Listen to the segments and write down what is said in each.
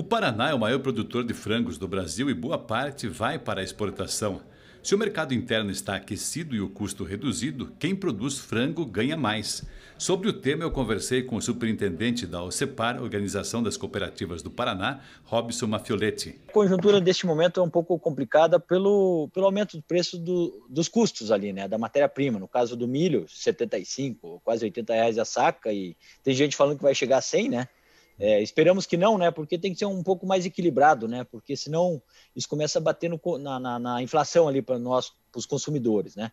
O Paraná é o maior produtor de frangos do Brasil e boa parte vai para a exportação. Se o mercado interno está aquecido e o custo reduzido, quem produz frango ganha mais. Sobre o tema, eu conversei com o superintendente da OCEPAR, Organização das Cooperativas do Paraná, Robson Mafioletti. A conjuntura deste momento é um pouco complicada pelo, pelo aumento do preço do, dos custos ali, né? Da matéria-prima. No caso do milho, 75, quase 80 reais a saca, e tem gente falando que vai chegar a 100, né? É, esperamos que não, né? Porque tem que ser um pouco mais equilibrado, né? Porque senão isso começa a bater no, na, na, na, inflação ali para nós, para os consumidores, né?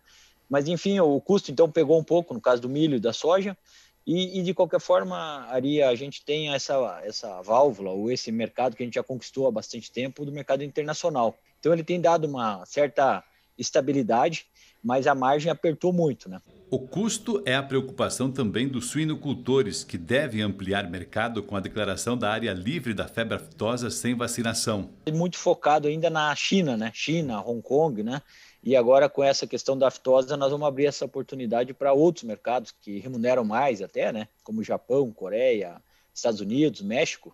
Mas enfim, o custo então pegou um pouco no caso do milho e da soja. E, e, de qualquer forma, Ari, a gente tem essa, essa válvula ou esse mercado que a gente já conquistou há bastante tempo do mercado internacional. Então ele tem dado uma certa estabilidade, mas a margem apertou muito. Né? O custo é a preocupação também dos suinocultores, que devem ampliar mercado com a declaração da área livre da febre aftosa sem vacinação. Muito focado ainda na China, né? China, Hong Kong, né? E agora, com essa questão da aftosa, nós vamos abrir essa oportunidade para outros mercados que remuneram mais, até, né? Como Japão, Coreia, Estados Unidos, México.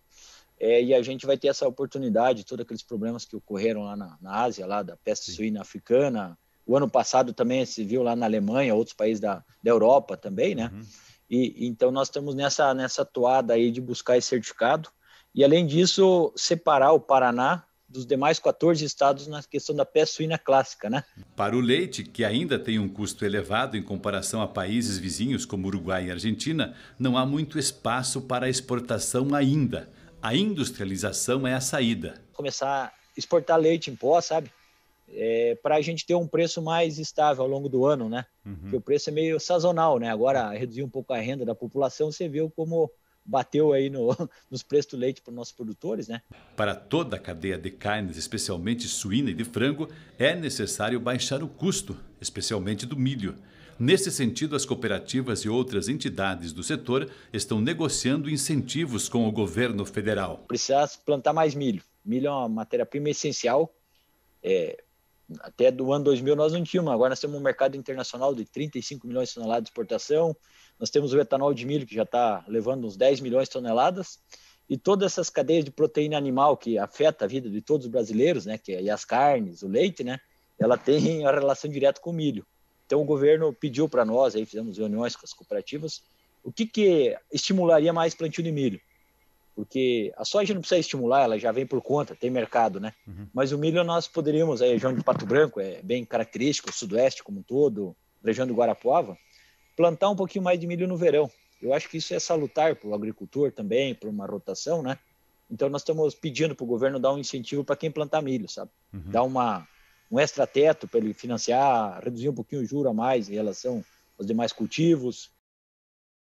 É, e a gente vai ter essa oportunidade, todos aqueles problemas que ocorreram lá na, na Ásia, lá da peste Sim. suína africana. O ano passado também se viu lá na Alemanha, outros países da, da Europa também, né? Uhum. E, então nós estamos nessa, nessa toada aí de buscar esse certificado. E além disso, separar o Paraná dos demais 14 estados na questão da peste suína clássica, né? Para o leite, que ainda tem um custo elevado em comparação a países vizinhos como Uruguai e Argentina, não há muito espaço para exportação ainda. A industrialização é a saída. Começar a exportar leite em pó, sabe? É, para a gente ter um preço mais estável ao longo do ano, né? Uhum. Porque o preço é meio sazonal, né? Agora reduzir um pouco a renda da população, você viu como bateu aí no, nos preços do leite para os nossos produtores, né? Para toda a cadeia de carnes, especialmente suína e de frango, é necessário baixar o custo, especialmente do milho. Nesse sentido, as cooperativas e outras entidades do setor estão negociando incentivos com o governo federal. Precisa plantar mais milho. Milho é uma matéria-prima essencial. É, até do ano 2000 nós não tínhamos, agora nós temos um mercado internacional de 35 milhões de toneladas de exportação, nós temos o etanol de milho que já está levando uns 10 milhões de toneladas, e todas essas cadeias de proteína animal que afeta a vida de todos os brasileiros, né, que, é as carnes, o leite, né, ela tem uma relação direta com o milho. Então o governo pediu para nós, aí fizemos reuniões com as cooperativas, o que, que estimularia mais plantio de milho? Porque a soja não precisa estimular, ela já vem por conta, tem mercado, né? Uhum. Mas o milho nós poderíamos, a região de Pato Branco é bem característico, o sudoeste como um todo, região do Guarapuava, plantar um pouquinho mais de milho no verão. Eu acho que isso é salutar para o agricultor também, para uma rotação, né? Então nós estamos pedindo para o governo dar um incentivo para quem plantar milho, sabe? Uhum. Dar uma um extrateto para ele financiar, reduzir um pouquinho o juro a mais em relação aos demais cultivos,